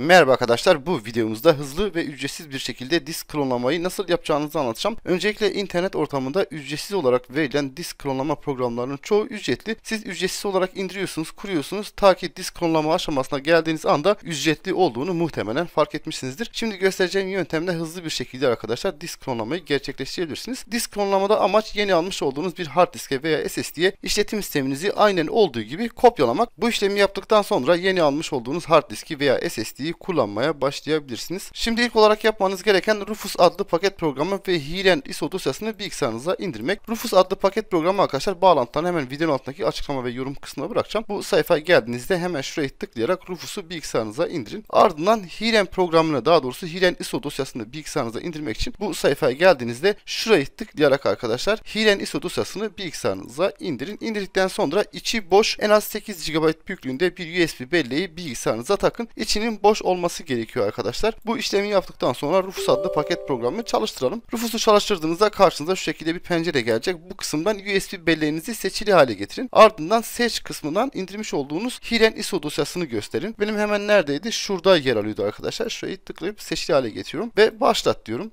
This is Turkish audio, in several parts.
Merhaba arkadaşlar bu videomuzda hızlı ve ücretsiz bir şekilde disk klonlamayı nasıl yapacağınızı anlatacağım. Öncelikle internet ortamında ücretsiz olarak verilen disk klonlama programlarının çoğu ücretli. Siz ücretsiz olarak indiriyorsunuz, kuruyorsunuz. Ta ki disk klonlama aşamasına geldiğiniz anda ücretli olduğunu muhtemelen fark etmişsinizdir. Şimdi göstereceğim yöntemle hızlı bir şekilde arkadaşlar disk klonlamayı gerçekleştirebilirsiniz. Disk klonlamada amaç yeni almış olduğunuz bir hard diske veya SSD'ye işletim sisteminizi aynen olduğu gibi kopyalamak. Bu işlemi yaptıktan sonra yeni almış olduğunuz hard diski veya SSD'yi özelliği kullanmaya başlayabilirsiniz. Şimdi ilk olarak yapmanız gereken Rufus adlı paket programı ve Hilen ISO dosyasını bilgisayarınıza indirmek. Rufus adlı paket programı arkadaşlar bağlantılarını hemen videonun altındaki açıklama ve yorum kısmına bırakacağım. Bu sayfaya geldiğinizde hemen şuraya tıklayarak Rufus'u bilgisayarınıza indirin. Ardından Hilen programını daha doğrusu Hilen ISO dosyasını bilgisayarınıza indirmek için bu sayfaya geldiğinizde şuraya tıklayarak arkadaşlar Hilen ISO dosyasını bilgisayarınıza indirin. İndirdikten sonra içi boş en az 8 GB büyüklüğünde bir USB belleği bilgisayarınıza takın. İçinin boş olması gerekiyor arkadaşlar. Bu işlemi yaptıktan sonra Rufus adlı paket programını çalıştıralım. Rufus'u çalıştırdığınızda karşınıza şu şekilde bir pencere gelecek. Bu kısımdan USB belleğinizi seçili hale getirin. Ardından seç kısmından indirmiş olduğunuz Hiren ISO dosyasını gösterin. Benim hemen neredeydi? Şurada yer alıyordu arkadaşlar. Şurayı tıklayıp seçili hale getiriyorum ve başlat diyorum.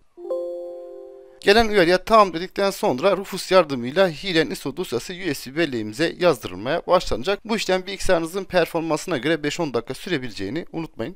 Gelen uyarıya tamam dedikten sonra Rufus yardımıyla Hiren ISO dosyası USB belleğimize yazdırılmaya başlanacak. Bu işlem bilgisayarınızın performansına göre 5-10 dakika sürebileceğini unutmayın.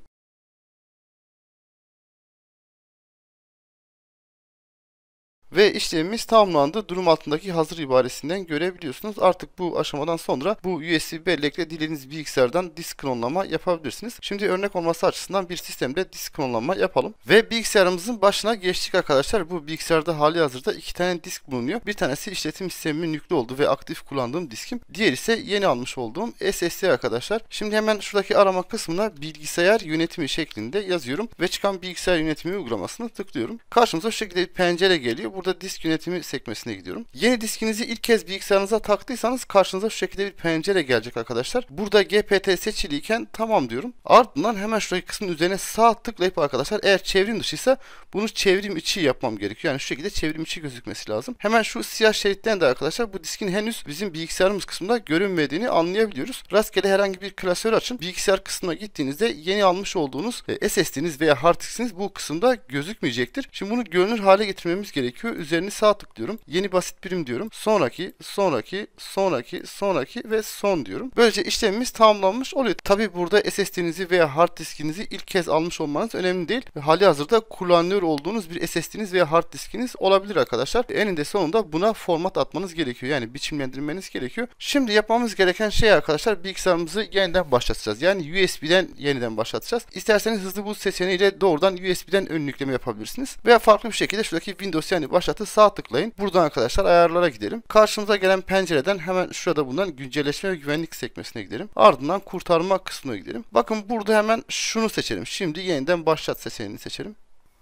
Ve işlemimiz tamamlandı. Durum altındaki hazır ibaresinden görebiliyorsunuz. Artık bu aşamadan sonra bu USB bellekle dilediğiniz bilgisayardan disk klonlama yapabilirsiniz. Şimdi örnek olması açısından bir sistemde disk klonlama yapalım. Ve bilgisayarımızın başına geçtik arkadaşlar. Bu bilgisayarda hali hazırda iki tane disk bulunuyor. Bir tanesi işletim sistemimin yüklü olduğu ve aktif kullandığım diskim. Diğer ise yeni almış olduğum SSD arkadaşlar. Şimdi hemen şuradaki arama kısmına bilgisayar yönetimi şeklinde yazıyorum ve çıkan bilgisayar yönetimi uygulamasını tıklıyorum. Karşımıza şu şekilde bir pencere geliyor burada disk yönetimi sekmesine gidiyorum. Yeni diskinizi ilk kez bilgisayarınıza taktıysanız karşınıza şu şekilde bir pencere gelecek arkadaşlar. Burada GPT seçiliyken tamam diyorum. Ardından hemen şuradaki kısmın üzerine sağ tıklayıp arkadaşlar eğer çevrim dışıysa bunu çevrim içi yapmam gerekiyor. Yani şu şekilde çevrim içi gözükmesi lazım. Hemen şu siyah şeritten de arkadaşlar bu diskin henüz bizim bilgisayarımız kısmında görünmediğini anlayabiliyoruz. Rastgele herhangi bir klasör açın. Bilgisayar kısmına gittiğinizde yeni almış olduğunuz e, SSD'niz veya hard diskiniz bu kısımda gözükmeyecektir. Şimdi bunu görünür hale getirmemiz gerekiyor bölümü üzerini sağ tıklıyorum. Yeni basit birim diyorum. Sonraki, sonraki, sonraki, sonraki ve son diyorum. Böylece işlemimiz tamamlanmış oluyor. Tabi burada SSD'nizi veya hard diskinizi ilk kez almış olmanız önemli değil. Hali hazırda kullanıyor olduğunuz bir SSD'niz veya hard diskiniz olabilir arkadaşlar. Eninde sonunda buna format atmanız gerekiyor. Yani biçimlendirmeniz gerekiyor. Şimdi yapmamız gereken şey arkadaşlar bilgisayarımızı yeniden başlatacağız. Yani USB'den yeniden başlatacağız. İsterseniz hızlı boot seçeneğiyle doğrudan USB'den ön yükleme yapabilirsiniz. Veya farklı bir şekilde şuradaki Windows yani baş başlatı sağ tıklayın. Buradan arkadaşlar ayarlara gidelim. Karşımıza gelen pencereden hemen şurada bundan güncelleşme ve güvenlik sekmesine gidelim. Ardından kurtarma kısmına gidelim. Bakın burada hemen şunu seçelim. Şimdi yeniden başlat seçeneğini seçelim.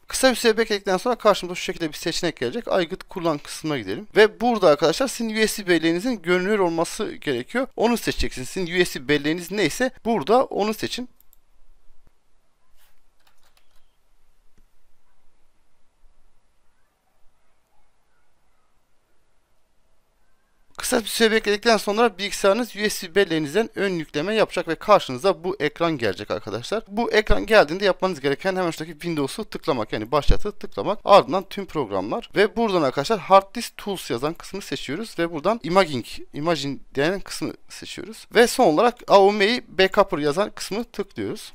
Kısa bir süre bekledikten sonra karşımıza şu şekilde bir seçenek gelecek. Aygıt kullan kısmına gidelim. Ve burada arkadaşlar sizin USB belleğinizin görünür olması gerekiyor. Onu seçeceksiniz. Sizin USB belleğiniz neyse burada onu seçin. Kısa bir süre bekledikten sonra bilgisayarınız USB belleğinizden ön yükleme yapacak ve karşınıza bu ekran gelecek arkadaşlar. Bu ekran geldiğinde yapmanız gereken hemen şuradaki Windows'u tıklamak yani başlatı tıklamak ardından tüm programlar ve buradan arkadaşlar Hard Disk Tools yazan kısmı seçiyoruz ve buradan Imaging, Imagine diyen kısmı seçiyoruz. Ve son olarak AOM'yi Backup yazan kısmı tıklıyoruz.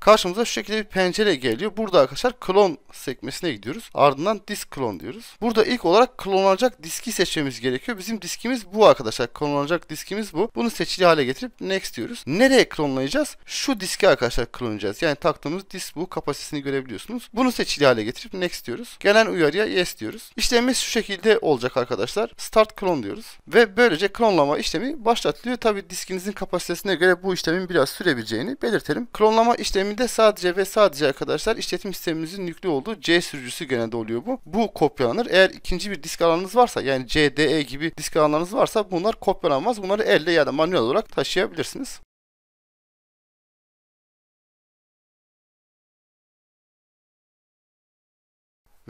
Karşımıza şu şekilde bir pencere geliyor. Burada arkadaşlar klon sekmesine gidiyoruz. Ardından disk klon diyoruz. Burada ilk olarak klonlanacak diski seçmemiz gerekiyor. Bizim diskimiz bu arkadaşlar. Klonlanacak diskimiz bu. Bunu seçili hale getirip next diyoruz. Nereye klonlayacağız? Şu diski arkadaşlar klonlayacağız. Yani taktığımız disk bu. Kapasitesini görebiliyorsunuz. Bunu seçili hale getirip next diyoruz. Gelen uyarıya yes diyoruz. İşlemimiz şu şekilde olacak arkadaşlar. Start klon diyoruz. Ve böylece klonlama işlemi başlatılıyor. Tabi diskinizin kapasitesine göre bu işlemin biraz sürebileceğini belirtelim. Klonlama işlemi sisteminde sadece ve sadece arkadaşlar işletim sistemimizin yüklü olduğu C sürücüsü genelde oluyor bu. Bu kopyalanır. Eğer ikinci bir disk alanınız varsa yani CDE gibi disk alanlarınız varsa bunlar kopyalanmaz. Bunları elle ya da manuel olarak taşıyabilirsiniz.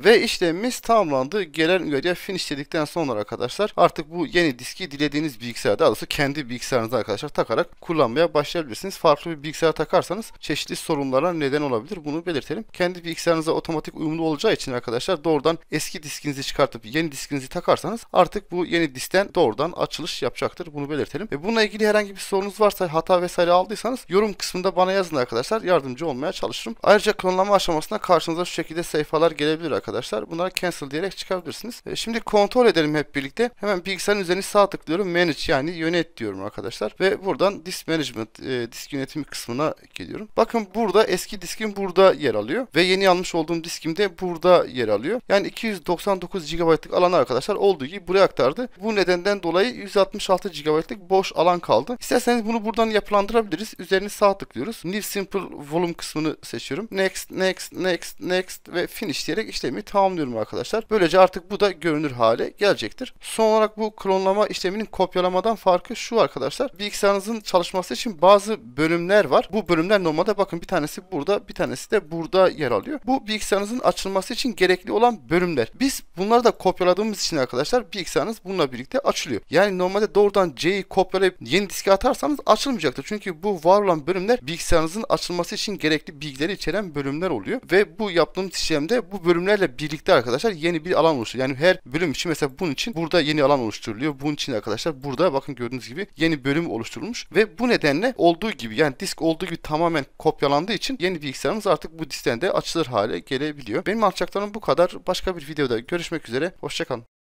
Ve işlemimiz tamamlandı. Gelen görevler finish dedikten sonra arkadaşlar artık bu yeni diski dilediğiniz bilgisayarda daha kendi bilgisayarınıza arkadaşlar takarak kullanmaya başlayabilirsiniz. Farklı bir bilgisayar takarsanız çeşitli sorunlara neden olabilir. Bunu belirtelim. Kendi bilgisayarınıza otomatik uyumlu olacağı için arkadaşlar doğrudan eski diskinizi çıkartıp yeni diskinizi takarsanız artık bu yeni diskten doğrudan açılış yapacaktır. Bunu belirtelim. Ve bununla ilgili herhangi bir sorunuz varsa hata vesaire aldıysanız yorum kısmında bana yazın arkadaşlar. Yardımcı olmaya çalışırım. Ayrıca klonlama aşamasında karşınıza şu şekilde sayfalar gelebilir arkadaşlar arkadaşlar. Bunları cancel diyerek çıkabilirsiniz. E, şimdi kontrol edelim hep birlikte. Hemen bilgisayarın üzerine sağ tıklıyorum. Manage yani yönet diyorum arkadaşlar. Ve buradan disk management, e, disk yönetimi kısmına geliyorum. Bakın burada eski diskim burada yer alıyor. Ve yeni almış olduğum diskim de burada yer alıyor. Yani 299 GB'lık alanı arkadaşlar olduğu gibi buraya aktardı. Bu nedenden dolayı 166 GB'lık boş alan kaldı. İsterseniz bunu buradan yapılandırabiliriz. Üzerine sağ tıklıyoruz. New Simple Volume kısmını seçiyorum. Next, next, next, next ve finish diyerek işlemi işlemi tamamlıyorum arkadaşlar. Böylece artık bu da görünür hale gelecektir. Son olarak bu klonlama işleminin kopyalamadan farkı şu arkadaşlar. Bilgisayarınızın çalışması için bazı bölümler var. Bu bölümler normalde bakın bir tanesi burada bir tanesi de burada yer alıyor. Bu bilgisayarınızın açılması için gerekli olan bölümler. Biz bunları da kopyaladığımız için arkadaşlar bilgisayarınız bununla birlikte açılıyor. Yani normalde doğrudan C'yi kopyalayıp yeni diske atarsanız açılmayacaktır. Çünkü bu var olan bölümler bilgisayarınızın açılması için gerekli bilgileri içeren bölümler oluyor. Ve bu yaptığımız işlemde bu bölümlerle birlikte arkadaşlar yeni bir alan oluşturuyor. Yani her bölüm için mesela bunun için burada yeni alan oluşturuluyor. Bunun için arkadaşlar burada bakın gördüğünüz gibi yeni bölüm oluşturulmuş ve bu nedenle olduğu gibi yani disk olduğu gibi tamamen kopyalandığı için yeni bilgisayarımız artık bu diskten de açılır hale gelebiliyor. Benim alacaklarım bu kadar. Başka bir videoda görüşmek üzere. Hoşçakalın.